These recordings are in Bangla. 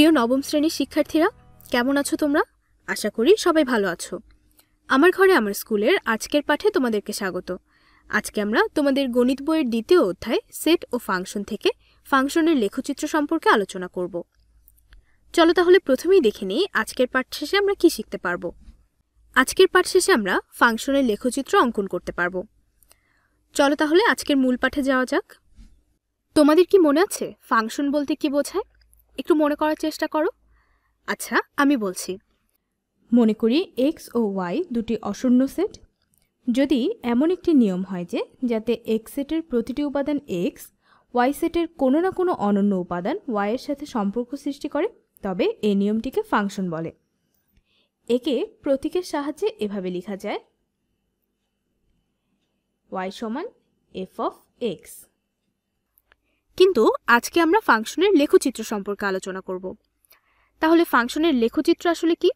প্রিয় নবম শ্রেণীর শিক্ষার্থীরা কেমন আছো তোমরা আশা করি সবাই ভালো আছো আমার ঘরে আমার স্কুলের আজকের পাঠে তোমাদেরকে স্বাগত আজকে আমরা তোমাদের গণিত বইয়ের দ্বিতীয় অধ্যায় সেট ও ফাংশন থেকে ফাংশনের লেখচিত্র সম্পর্কে আলোচনা করব চলো তাহলে প্রথমেই দেখে নিই আজকের পাঠ শেষে আমরা কি শিখতে পারবো আজকের পাঠ শেষে আমরা ফাংশনের লেখচিত্র অঙ্কন করতে পারবো চলো তাহলে আজকের মূল পাঠে যাওয়া যাক তোমাদের কি মনে আছে ফাংশন বলতে কি বোঝায় একটু মনে করার চেষ্টা করো আচ্ছা আমি বলছি মনে করি এক্স ও ওয়াই দুটি অশূন্য সেট যদি এমন একটি নিয়ম হয় যে যাতে এক্স সেটের প্রতিটি উপাদান এক্স ওয়াই সেটের কোনো না কোনো অনন্য উপাদান ওয়াইয়ের সাথে সম্পর্ক সৃষ্টি করে তবে এই নিয়মটিকে ফাংশন বলে একে প্রতীকের সাহায্যে এভাবে লেখা যায় ওয়াই সমান এফ অফ এক্স কিন্তু আজকে আমরা ফাংশনের লেখচিত্র সম্পর্কে আলোচনা করব তাহলে ফাংশনের লেখচিত্র আসলে কি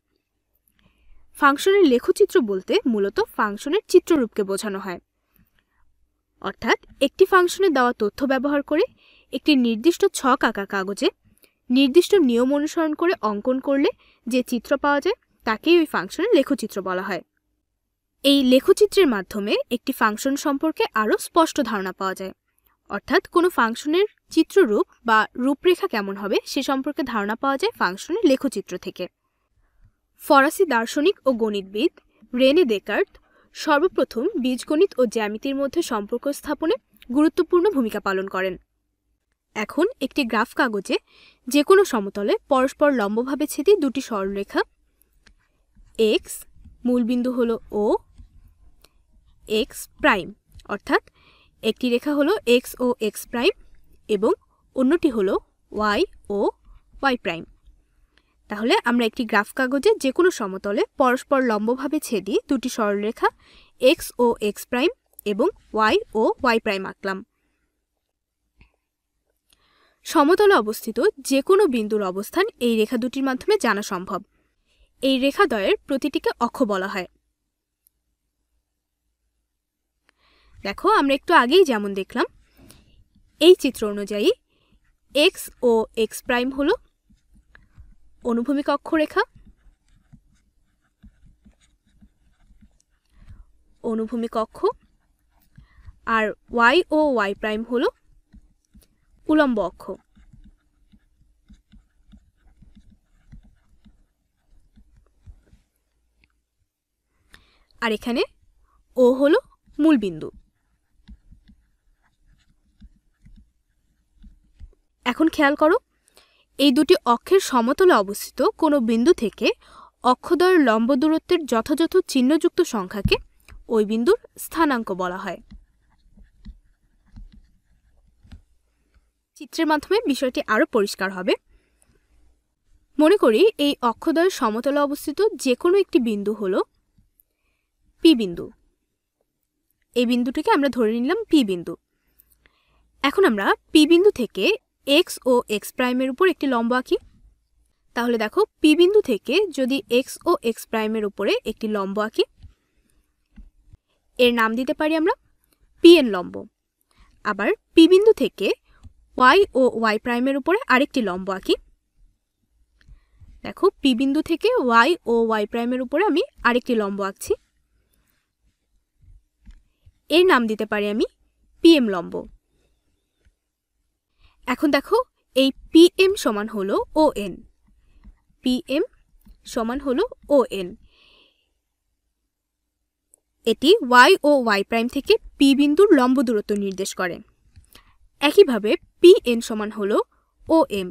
ফাংশনের লেখচিত্র বলতে মূলত ফাংশনের চিত্ররূপকে বোঝানো হয় অর্থাৎ একটি ফাংশনে দেওয়া তথ্য ব্যবহার করে একটি নির্দিষ্ট ছক আঁকা কাগজে নির্দিষ্ট নিয়ম অনুসরণ করে অঙ্কন করলে যে চিত্র পাওয়া যায় তাকেই ওই ফাংশনের লেখচিত্র বলা হয় এই লেখচিত্রের মাধ্যমে একটি ফাংশন সম্পর্কে আরও স্পষ্ট ধারণা পাওয়া যায় অর্থাৎ কোনো ফাংশনের চিত্ররূপ বা রূপরেখা কেমন হবে সে সম্পর্কে ধারণা পাওয়া যায় ফাংশনের লেখচিত্র থেকে ফরাসি দার্শনিক ও গণিতবিদ রেনে দেকার্ত সর্বপ্রথম বীজগণিত ও জ্যামিতির মধ্যে সম্পর্ক স্থাপনে গুরুত্বপূর্ণ ভূমিকা পালন করেন এখন একটি গ্রাফ কাগজে যে কোনো সমতলে পরস্পর লম্বভাবে ছেদি দুটি সরলরেখা এক্স মূলবিন্দু হল ও এক্স প্রাইম অর্থাৎ একটি রেখা হলো এক্স ও এক্স প্রাইম এবং অন্যটি হলো ওয়াই ও ওয়াই প্রাইম তাহলে আমরা একটি গ্রাফ কাগজে যে কোনো সমতলে পরস্পর লম্বভাবে ছেদি দুটি সরলরেখা এক্স ও এক্স প্রাইম এবং ওয়াই ও ওয়াই প্রাইম আঁকলাম সমতলে অবস্থিত যে কোনো বিন্দুর অবস্থান এই রেখা দুটির মাধ্যমে জানা সম্ভব এই রেখাদ্বয়ের প্রতিটিকে অক্ষ বলা হয় দেখো আমরা একটু আগেই যেমন দেখলাম এই চিত্র অনুযায়ী এক্স ও এক্স প্রাইম হল অনুভূমিক অক্ষরেখা অনুভূমিক অক্ষ আর ওয়াই ও ওয়াই প্রাইম হল উলম্ব অক্ষ আর এখানে ও হলো মূলবিন্দু এখন খেয়াল করো এই দুটি অক্ষের সমতলে অবস্থিত কোনো বিন্দু থেকে অক্ষদ্বয়ের লম্ব দূরত্বের যথাযথ চিহ্নযুক্ত সংখ্যাকে ওই বিন্দুর স্থানাঙ্ক বলা হয় চিত্রের মাধ্যমে বিষয়টি আরও পরিষ্কার হবে মনে করি এই অক্ষদ্বয়ের সমতলে অবস্থিত যে কোনো একটি বিন্দু হল পি বিন্দু এই বিন্দুটিকে আমরা ধরে নিলাম পি বিন্দু এখন আমরা পি বিন্দু থেকে এক্স ও এক্স প্রাইমের উপর একটি লম্ব আঁকি তাহলে দেখো পি বিন্দু থেকে যদি এক্স ও এক্স প্রাইমের উপরে একটি লম্ব আঁকি এর নাম দিতে পারি আমরা পিএন লম্ব আবার পি বিন্দু থেকে ওয়াই ও ওয়াই প্রাইমের উপরে আরেকটি লম্ব আঁকি দেখো পি বিন্দু থেকে ওয়াই ও ওয়াই প্রাইমের উপরে আমি আরেকটি লম্ব আঁকছি এর নাম দিতে পারি আমি পিএম লম্ব এখন দেখো এই পিএম সমান হলো ও এন পিএম সমান হলো ও এন এটি ওয়াই ও ওয়াই প্রাইম থেকে পি বিন্দুর লম্ব দূরত্ব নির্দেশ করে একইভাবে পি এন সমান হল ও এম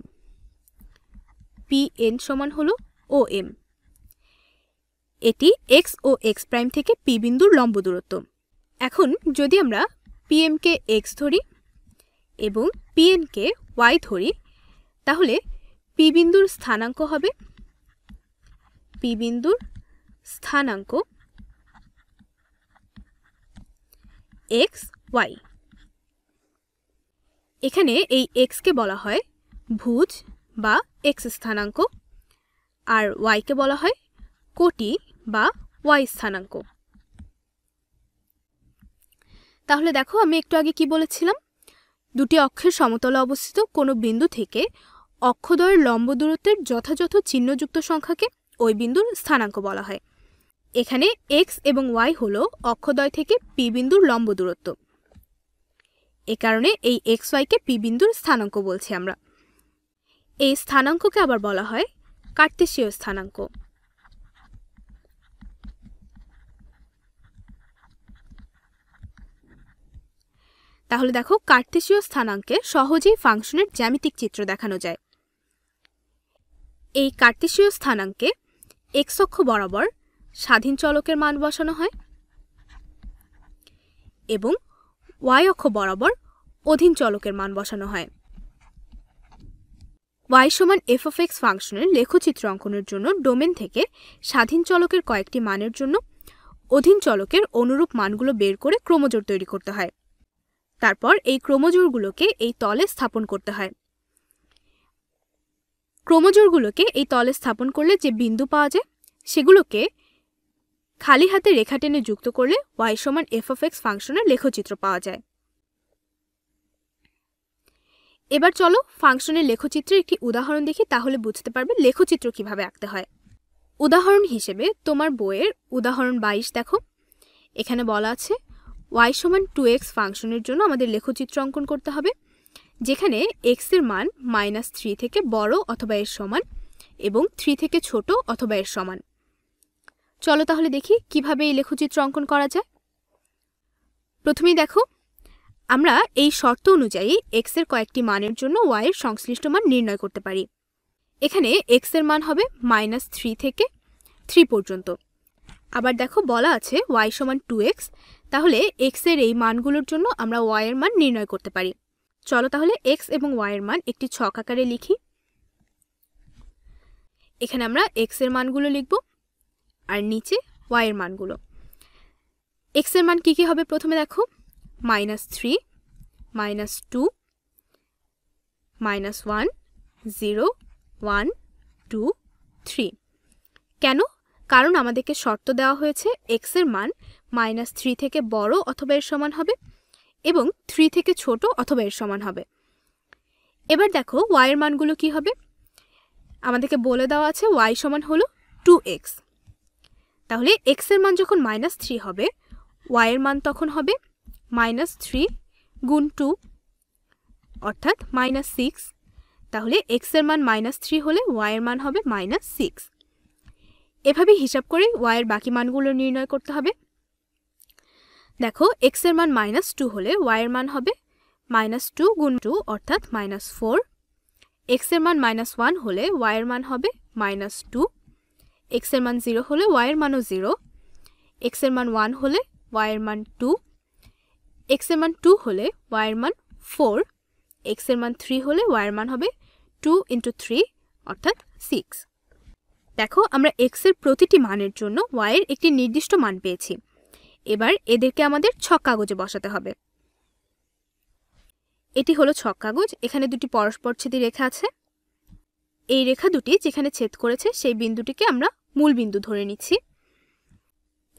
পি এন সমান হল ও এম এটি এক্স ও এক্স প্রাইম থেকে পি বিন্দুর লম্ব দূরত্ব এখন যদি আমরা পিএমকে এক্স ধরি এবং পিএনকে ওয়াই ধরি তাহলে পি বিন্দুর স্থানাঙ্ক হবে পি বিন্দুর স্থানাঙ্ক এক্স ওয়াই এখানে এই এক্সকে বলা হয় ভুজ বা এক্স স্থানাঙ্ক আর ওয়াইকে বলা হয় কোটি বা ওয়াই স্থানাঙ্ক তাহলে দেখো আমি একটু আগে কি বলেছিলাম দুটি অক্ষের সমতলে অবস্থিত কোনো বিন্দু থেকে অক্ষদ্বয়ের লম্ব দূরত্বের যথাযথ চিহ্নযুক্ত সংখ্যাকে ওই বিন্দুর স্থানাঙ্ক বলা হয় এখানে এক্স এবং ওয়াই হলো অক্ষদ্বয় থেকে পি বিন্দুর লম্ব দূরত্ব এ কারণে এই এক্স ওয়াইকে পি বিন্দুর স্থানাঙ্ক বলছি আমরা এই স্থানাঙ্ককে আবার বলা হয় কার্তেশীয় স্থানাঙ্ক তাহলে দেখো কার্তেশীয় স্থানাঙ্কে সহজেই ফাংশনের জ্যামিতিক চিত্র দেখানো যায় এই কার্তেশীয় স্থানাঙ্কে এক্স অক্ষ বরাবর স্বাধীন চলকের মান বসানো হয় এবং ওয়াই অক্ষ বরাবর অধীন চলকের মান বসানো হয় ওয়াই সমান এফ অফ এক্স ফাংশনের লেখচিত্র অঙ্কনের জন্য ডোমেন থেকে স্বাধীন চলকের কয়েকটি মানের জন্য অধীন চলকের অনুরূপ মানগুলো বের করে ক্রমজোর তৈরি করতে হয় তারপর এই ক্রোমোজোরগুলোকে এই তলে স্থাপন করতে হয় ক্রোমোজোরগুলোকে এই তলে স্থাপন করলে যে বিন্দু পাওয়া যায় সেগুলোকে খালি হাতে রেখা টেনে যুক্ত করলে ওয়াই সমান এফ অফ এক্স ফাংশনের লেখচিত্র পাওয়া যায় এবার চলো ফাংশনের লেখচিত্রের একটি উদাহরণ দেখি তাহলে বুঝতে পারবে লেখচিত্র কিভাবে আঁকতে হয় উদাহরণ হিসেবে তোমার বইয়ের উদাহরণ বাইশ দেখো এখানে বলা আছে ওয়াই সমান টু এক্স ফাংশনের জন্য আমাদের লেখচিত্র অঙ্কন করতে হবে যেখানে এক্সের মান মাইনাস থ্রি থেকে বড় অথবা এর সমান এবং থ্রি থেকে ছোট অথবা এর সমান চলো তাহলে দেখি কিভাবে এই লেখচিত্র অঙ্কন করা যায় প্রথমেই দেখো আমরা এই শর্ত অনুযায়ী এক্সের কয়েকটি মানের জন্য ওয়াইয়ের সংশ্লিষ্ট মান নির্ণয় করতে পারি এখানে এক্সের মান হবে মাইনাস থ্রি থেকে থ্রি পর্যন্ত আবার দেখো বলা আছে ওয়াই সমান টু এক্স তাহলে এক্স এর এই মানগুলোর জন্য আমরা ওয়াই এর মান নির্ণয় করতে পারি চলো তাহলে এক্স এবং ওয়াই এর মান একটি ছক আকারে লিখি এখানে আমরা এক্স এর মানগুলো লিখব আর নিচে ওয়াই এর মানগুলো এক্স এর মান কী কী হবে প্রথমে দেখো minus three minus two minus one zero one two three কেন কারণ আমাদেরকে শর্ত দেওয়া হয়েছে এক্স এর মান মাইনাস থ্রি থেকে বড় অথবা এর সমান হবে এবং থ্রি থেকে ছোট অথবা এর সমান হবে এবার দেখো ওয়াইয়ের মানগুলো কি হবে আমাদেরকে বলে দেওয়া আছে ওয়াই সমান হলো টু এক্স তাহলে এক্স এর মান যখন মাইনাস থ্রি হবে ওয়াইয়ের মান তখন হবে মাইনাস থ্রি গুণ টু অর্থাৎ মাইনাস সিক্স তাহলে এক্সের মান মাইনাস থ্রি হলে ওয়াইয়ের মান হবে মাইনাস সিক্স এভাবে হিসাব করে ওয়াইয়ের বাকি মানগুলো নির্ণয় করতে হবে দেখো এক্সের মান মাইনাস টু হলে ওয়াইয়ের মান হবে মাইনাস টু গুণ টু অর্থাৎ মাইনাস ফোর এক্সের মান মাইনাস ওয়ান হলে ওয়াইয়ের মান হবে মাইনাস টু এক্সের মান জিরো হলে ওয়াইয়ের মানও জিরো এক্সের মান ওয়ান হলে ওয়াইয়ের মান টু এক্সের মান টু হলে ওয়াইয়ের মান ফোর এক্সের মান থ্রি হলে ওয়াইয়ের মান হবে টু ইন্টু থ্রি অর্থাৎ সিক্স দেখো আমরা এক্স এর প্রতিটি মানের জন্য ওয়াইয়ের একটি নির্দিষ্ট মান পেয়েছি এবার এদেরকে আমাদের ছক কাগজে বসাতে হবে এটি হলো ছক কাগজ এখানে দুটি পরস্পর ছেদি রেখা আছে এই রেখা দুটি যেখানে ছেদ করেছে সেই বিন্দুটিকে আমরা মূল বিন্দু ধরে নিচ্ছি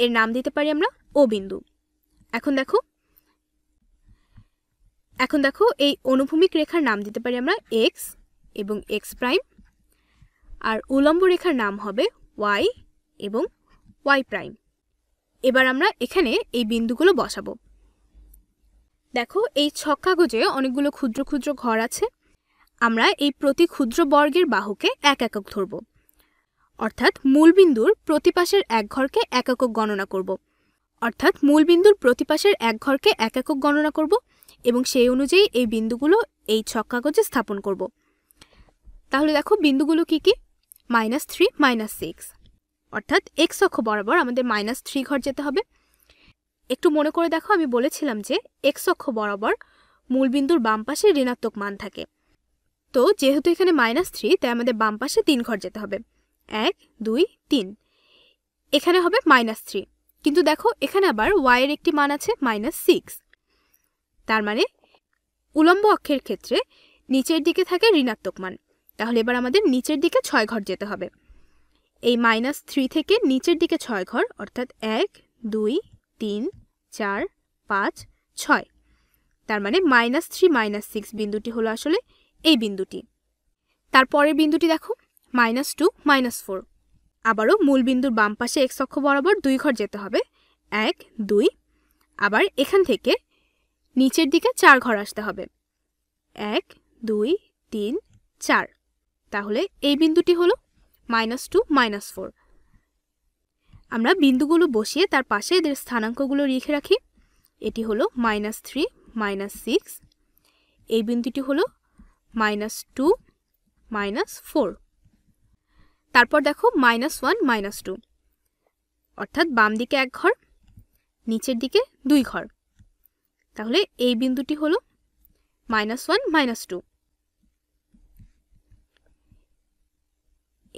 এর নাম দিতে পারি আমরা ও বিন্দু এখন দেখো এখন দেখো এই অনুভূমিক রেখার নাম দিতে পারি আমরা এক্স এবং এক্স প্রাইম আর উলম্ব রেখার নাম হবে ওয়াই এবং ওয়াই প্রাইম এবার আমরা এখানে এই বিন্দুগুলো বসাবো দেখো এই ছক কাগজে অনেকগুলো ক্ষুদ্র ক্ষুদ্র ঘর আছে আমরা এই প্রতি ক্ষুদ্র বর্গের বাহুকে এক একক ধরব অর্থাৎ মূলবিন্দুর প্রতিপাশের এক ঘরকে এক একক গণনা করব অর্থাৎ মূলবিন্দুর প্রতিপাশের এক ঘরকে এক একক গণনা করব এবং সেই অনুযায়ী এই বিন্দুগুলো এই ছক কাগজে স্থাপন করব তাহলে দেখো বিন্দুগুলো কি কী মাইনাস থ্রি মাইনাস সিক্স অর্থাৎ এক্স অক্ষ বরাবর আমাদের মাইনাস থ্রি ঘর যেতে হবে একটু মনে করে দেখো আমি বলেছিলাম যে এক্স অক্ষ বরাবর মূলবিন্দুর বাম পাশে ঋণাত্মক মান থাকে তো যেহেতু এখানে মাইনাস থ্রি তাই আমাদের বাম পাশে তিন ঘর যেতে হবে এক দুই তিন এখানে হবে মাইনাস থ্রি কিন্তু দেখো এখানে আবার ওয়াইয়ের একটি মান আছে মাইনাস সিক্স তার মানে উলম্ব অক্ষের ক্ষেত্রে নিচের দিকে থাকে ঋণাত্মক মান তাহলে এবার আমাদের নিচের দিকে ছয় ঘর যেতে হবে এই মাইনাস থ্রি থেকে নিচের দিকে ছয় ঘর অর্থাৎ এক দুই তিন চার পাঁচ ছয় তার মানে মাইনাস থ্রি মাইনাস সিক্স বিন্দুটি হলো আসলে এই বিন্দুটি তারপরের বিন্দুটি দেখো মাইনাস টু মাইনাস ফোর আবারও মূল বিন্দুর বাম পাশে এক্স অক্ষ বরাবর দুই ঘর যেতে হবে এক দুই আবার এখান থেকে নিচের দিকে চার ঘর আসতে হবে এক দুই তিন চার তাহলে এই বিন্দুটি হলো মাইনাস টু মাইনাস ফোর আমরা বিন্দুগুলো বসিয়ে তার পাশে এদের স্থানাঙ্কগুলো লিখে রাখি এটি হলো মাইনাস থ্রি মাইনাস সিক্স এই বিন্দুটি হলো মাইনাস টু মাইনাস ফোর তারপর দেখো মাইনাস ওয়ান মাইনাস টু অর্থাৎ বাম দিকে এক ঘর নিচের দিকে দুই ঘর তাহলে এই বিন্দুটি হলো মাইনাস ওয়ান মাইনাস টু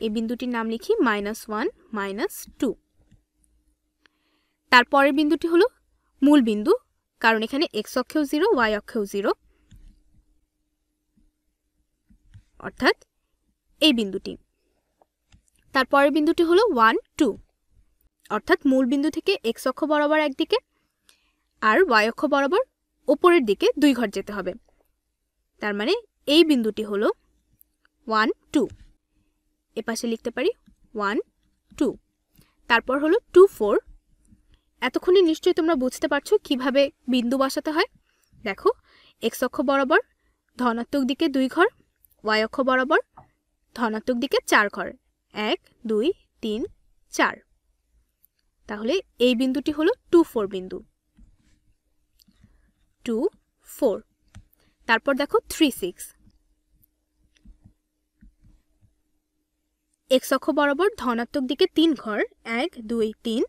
এই বিন্দুটির নাম লিখি মাইনাস ওয়ান মাইনাস টু তারপরের বিন্দুটি হলো মূল বিন্দু কারণ এখানে এক্স অক্ষেও জিরো ওয়াই অক্ষেও জিরো অর্থাৎ এই বিন্দুটি তারপরের বিন্দুটি হলো ওয়ান টু অর্থাৎ মূল বিন্দু থেকে এক্স অক্ষ বরাবর একদিকে আর ওয়াই অক্ষ বরাবর ওপরের দিকে দুই ঘর যেতে হবে তার মানে এই বিন্দুটি হলো ওয়ান টু এপাশে লিখতে পারি ওয়ান টু তারপর হলো টু ফোর এতক্ষণে নিশ্চয়ই তোমরা বুঝতে পারছো কিভাবে বিন্দু বসাতে হয় দেখো এক্স অক্ষ বরাবর ধনাত্মক দিকে দুই ঘর ওয়াই অক্ষ বরাবর ধনাত্মক দিকে চার ঘর এক দুই তিন চার তাহলে এই বিন্দুটি হলো টু ফোর বিন্দু টু ফোর তারপর দেখো থ্রি সিক্স এক্স অক্ষ বরাবর ধনাত্মক দিকে তিন ঘর এক দুই তিন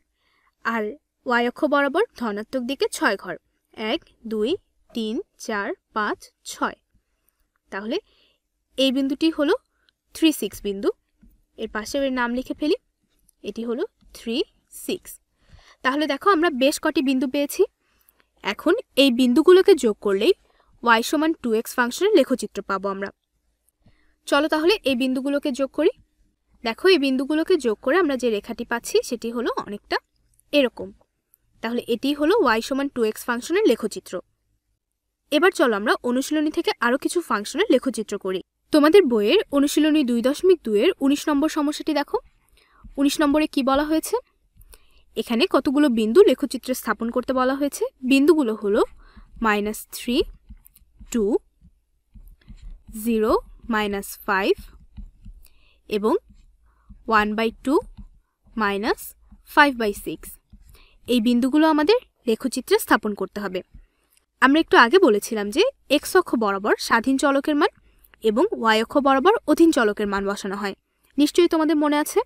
আর ওয়াই অক্ষ বরাবর ধনাত্মক দিকে ছয় ঘর এক দুই তিন চার পাঁচ ছয় তাহলে এই বিন্দুটি হলো থ্রি সিক্স বিন্দু এর পাশে এর নাম লিখে ফেলি এটি হলো থ্রি সিক্স তাহলে দেখো আমরা বেশ কটি বিন্দু পেয়েছি এখন এই বিন্দুগুলোকে যোগ করলেই ওয়াই সমান টু এক্স ফাংশনের লেখচিত্র পাবো আমরা চলো তাহলে এই বিন্দুগুলোকে যোগ করি দেখো এই বিন্দুগুলোকে যোগ করে আমরা যে রেখাটি পাচ্ছি সেটি হলো অনেকটা এরকম তাহলে এটি হলো ওয়াই সমান টু এক্স ফাংশনের লেখচিত্র এবার চলো আমরা অনুশীলনী থেকে আরও কিছু ফাংশনের লেখচিত্র করি তোমাদের বইয়ের অনুশীলনী দুই দশমিক দুইয়ের উনিশ নম্বর সমস্যাটি দেখো উনিশ নম্বরে কি বলা হয়েছে এখানে কতগুলো বিন্দু লেখচিত্রে স্থাপন করতে বলা হয়েছে বিন্দুগুলো হলো minus three two zero minus five এবং one by two minus five by six এই বিন্দুগুলো আমাদের লেখচিত্রে স্থাপন করতে হবে আমরা একটু আগে বলেছিলাম যে এক্স অক্ষ বরাবর স্বাধীন চলকের মান এবং ওয়াই অক্ষ বরাবর অধীন চলকের মান বসানো হয় নিশ্চয়ই তোমাদের মনে আছে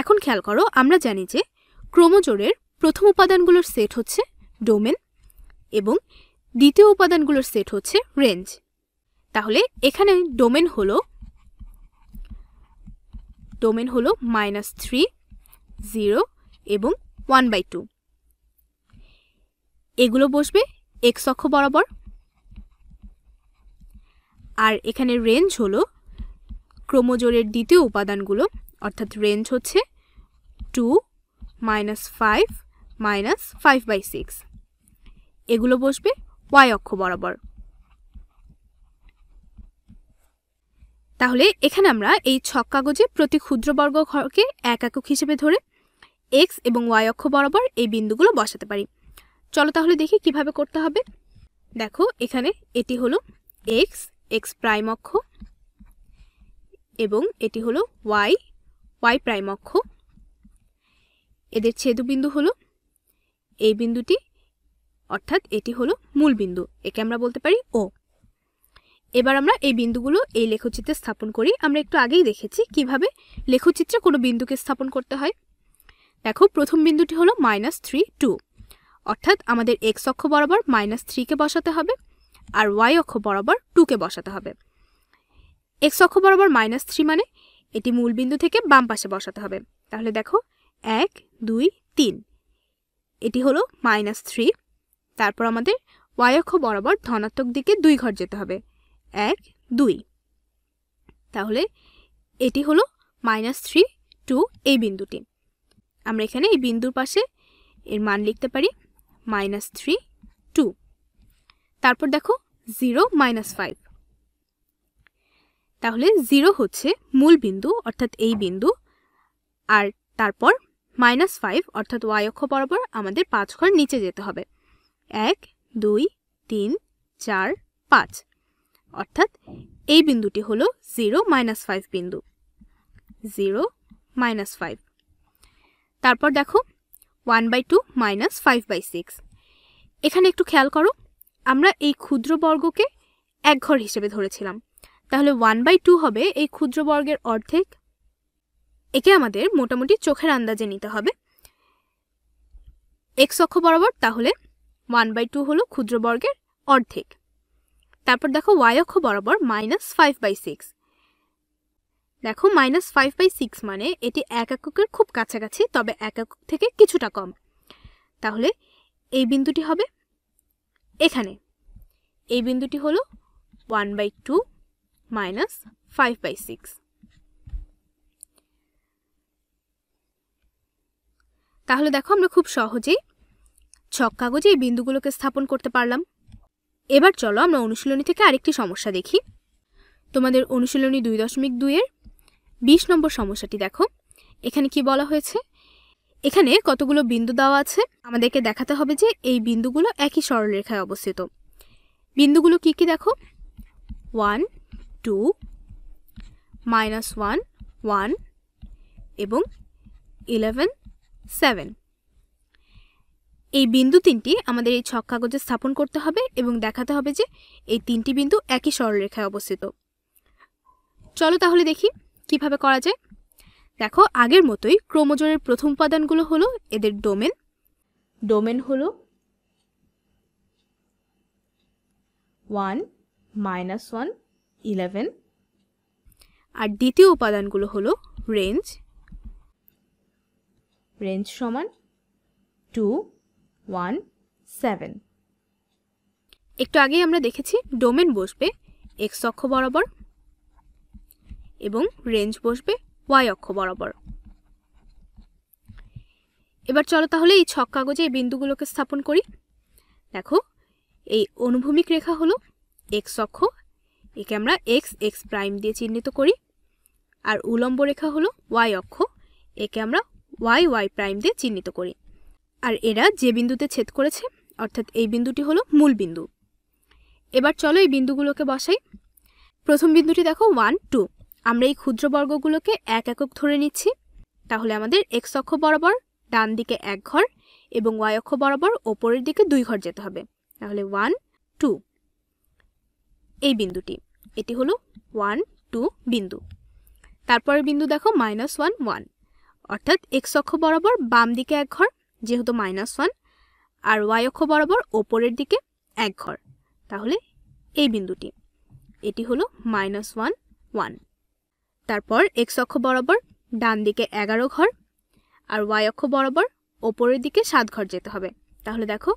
এখন খেয়াল করো আমরা জানি যে ক্রোমোজোরের প্রথম উপাদানগুলোর সেট হচ্ছে ডোমেন এবং দ্বিতীয় উপাদানগুলোর সেট হচ্ছে রেঞ্জ তাহলে এখানে ডোমেন হলো ডোমেন হলো মাইনাস থ্রি জিরো এবং ওয়ান বাই টু এগুলো বসবে এক্স অক্ষ বরাবর আর এখানে রেঞ্জ হলো ক্রোমোজোরের দ্বিতীয় উপাদানগুলো অর্থাৎ রেঞ্জ হচ্ছে two minus five minus five by six এগুলো বসবে ওয়াই অক্ষ বরাবর তাহলে এখানে আমরা এই ছক কাগজে প্রতি ক্ষুদ্রবর্গ ঘরকে এক একক হিসেবে ধরে এক্স এবং ওয়াই অক্ষ বরাবর এই বিন্দুগুলো বসাতে পারি চলো তাহলে দেখি কিভাবে করতে হবে দেখো এখানে এটি হলো এক্স এক্স প্রাইম অক্ষ এবং এটি হলো ওয়াই ওয়াই প্রাইম অক্ষ এদের ছেদবিন্দু হলো এই বিন্দুটি অর্থাৎ এটি হলো মূল বিন্দু একে আমরা বলতে পারি ও এবার আমরা এই বিন্দুগুলো এই লেখচিত্রে স্থাপন করি আমরা একটু আগেই দেখেছি কিভাবে লেখচিত্রে কোনো বিন্দুকে স্থাপন করতে হয় দেখো প্রথম বিন্দুটি হলো মাইনাস থ্রি টু অর্থাৎ আমাদের এক্স অক্ষ বরাবর মাইনাস থ্রিকে বসাতে হবে আর ওয়াই অক্ষ বরাবর টুকে বসাতে হবে এক্স অক্ষ বরাবর মাইনাস থ্রি মানে এটি মূল বিন্দু থেকে বাম পাশে বসাতে হবে তাহলে দেখো এক দুই তিন এটি হলো মাইনাস থ্রি তারপর আমাদের ওয়াই অক্ষ বরাবর ধনাত্মক দিকে দুই ঘর যেতে হবে এক দুই তাহলে এটি হলো মাইনাস থ্রি টু এই বিন্দুটি আমরা এখানে এই বিন্দুর পাশে এর মান লিখতে পারি মাইনাস থ্রি টু তারপর দেখো জিরো মাইনাস ফাইভ তাহলে জিরো হচ্ছে মূল বিন্দু অর্থাৎ এই বিন্দু আর তারপর মাইনাস ফাইভ অর্থাৎ ওয়াই অক্ষ বরাবর আমাদের পাঁচ ঘর নিচে যেতে হবে এক দুই তিন চার পাঁচ অর্থাৎ এই বিন্দুটি হল জিরো মাইনাস ফাইভ বিন্দু জিরো মাইনাস ফাইভ তারপর দেখো one by two minus five by six এখানে একটু খেয়াল করো আমরা এই ক্ষুদ্র বর্গকে এক ঘর হিসেবে ধরেছিলাম তাহলে ওয়ান বাই টু হবে এই ক্ষুদ্র বর্গের অর্ধেক একে আমাদের মোটামুটি চোখের আন্দাজে নিতে হবে এক্স অক্ষ বরাবর তাহলে ওয়ান বাই টু হলো ক্ষুদ্র বর্গের অর্ধেক তারপর দেখো ওয়াই অক্ষ বরাবর মাইনাস ফাইভ বাই সিক্স দেখো মাইনাস ফাইভ বাই সিক্স মানে এটি এক এককের খুব কাছাকাছি তবে এক একক থেকে কিছুটা কম তাহলে এই বিন্দুটি হবে এখানে এই বিন্দুটি হলো one by two minus five by six তাহলে দেখো আমরা খুব সহজেই ছক কাগজে এই বিন্দুগুলোকে স্থাপন করতে পারলাম এবার চলো আমরা অনুশীলনী থেকে আরেকটি সমস্যা দেখি তোমাদের অনুশীলনী দুই দশমিক দুইয়ের বিশ নম্বর সমস্যাটি দেখো এখানে কি বলা হয়েছে এখানে কতগুলো বিন্দু দেওয়া আছে আমাদেরকে দেখাতে হবে যে এই বিন্দুগুলো একই সরলরেখায় অবস্থিত বিন্দুগুলো কি কি দেখো one two minus one one এবং ইলেভেন সেভেন এই বিন্দু তিনটি আমাদের এই ছক কাগজে স্থাপন করতে হবে এবং দেখাতে হবে যে এই তিনটি বিন্দু একই সরলরেখায় অবস্থিত চলো তাহলে দেখি কিভাবে করা যায় দেখো আগের মতোই ক্রোমোজোনের প্রথম উপাদানগুলো হলো এদের ডোমেন ডোমেন হলো ওয়ান মাইনাস ওয়ান ইলেভেন আর দ্বিতীয় উপাদানগুলো হলো রেঞ্জ রেঞ্জ সমান টু ওয়ান সেভেন একটু আগেই আমরা দেখেছি ডোমেন বসবে এক্স অক্ষ বরাবর এবং রেঞ্জ বসবে ওয়াই অক্ষ বরাবর এবার চলো তাহলে এই ছক কাগজে এই বিন্দুগুলোকে স্থাপন করি দেখো এই অনুভূমিক রেখা হলো এক্স অক্ষ একে আমরা এক্স এক্স প্রাইম দিয়ে চিহ্নিত করি আর উলম্ব রেখা হলো ওয়াই অক্ষ একে আমরা ওয়াই ওয়াই প্রাইম দিয়ে চিহ্নিত করি আর এরা যে বিন্দুতে ছেদ করেছে অর্থাৎ এই বিন্দুটি হলো মূল বিন্দু এবার চলো এই বিন্দুগুলোকে বসাই প্রথম বিন্দুটি দেখো ওয়ান টু আমরা এই ক্ষুদ্র বর্গগুলোকে এক একক ধরে নিচ্ছি তাহলে আমাদের এক্স অক্ষ বরাবর ডান দিকে এক ঘর এবং ওয়াই অক্ষ বরাবর ওপরের দিকে দুই ঘর যেতে হবে তাহলে ওয়ান টু এই বিন্দুটি এটি হলো ওয়ান টু বিন্দু তারপরের বিন্দু দেখো মাইনাস ওয়ান ওয়ান অর্থাৎ এক্স অক্ষ বরাবর বাম দিকে এক ঘর যেহেতু মাইনাস ওয়ান আর ওয়াই অক্ষ বরাবর ওপরের দিকে এক ঘর তাহলে এই বিন্দুটি এটি হলো মাইনাস ওয়ান ওয়ান তারপর এক্স অক্ষ বরাবর ডান দিকে এগারো ঘর আর ওয়াই অক্ষ বরাবর ওপরের দিকে সাত ঘর যেতে হবে তাহলে দেখো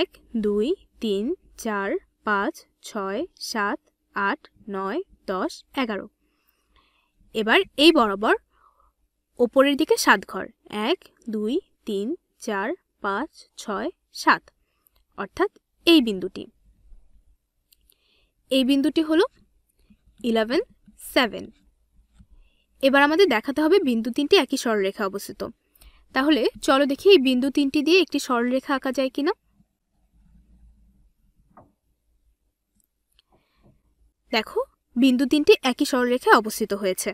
এক দুই তিন চার পাঁচ ছয় সাত আট নয় দশ এগারো এবার এই বরাবর ওপরের দিকে সাত ঘর এক দুই তিন চার পাঁচ ছয় সাত অর্থাৎ এই বিন্দুটি এই বিন্দুটি হল ইলেভেন সেভেন এবার আমাদের দেখাতে হবে বিন্দু তিনটি একই সরলরেখা অবস্থিত তাহলে চলো দেখি এই বিন্দু তিনটি দিয়ে একটি সরলরেখা আঁকা যায় কিনা দেখো বিন্দু তিনটি একই সরলরেখায় অবস্থিত হয়েছে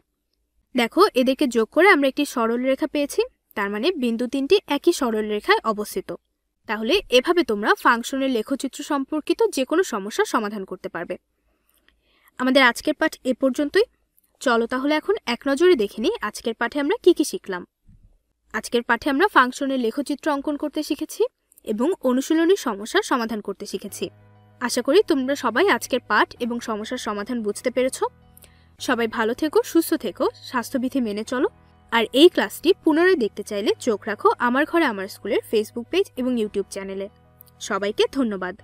দেখো এদেরকে যোগ করে আমরা একটি সরলরেখা পেয়েছি তার মানে বিন্দু তিনটি একই সরলরেখায় অবস্থিত তাহলে এভাবে তোমরা ফাংশনের লেখচিত্র সম্পর্কিত যে কোনো সমস্যা সমাধান করতে পারবে আমাদের আজকের পাঠ এ পর্যন্তই চলো তাহলে এখন এক নজরে দেখে নিই আজকের পাঠে আমরা কি কি শিখলাম আজকের পাঠে আমরা ফাংশনের লেখচিত্র অঙ্কন করতে শিখেছি এবং অনুশীলনী সমস্যার সমাধান করতে শিখেছি আশা করি তোমরা সবাই আজকের পাঠ এবং সমস্যার সমাধান বুঝতে পেরেছ সবাই ভালো থেকো সুস্থ থেকো স্বাস্থ্যবিধি মেনে চলো আর এই ক্লাসটি পুনরায় দেখতে চাইলে চোখ রাখো আমার ঘরে আমার স্কুলের ফেসবুক পেজ এবং ইউটিউব চ্যানেলে সবাইকে ধন্যবাদ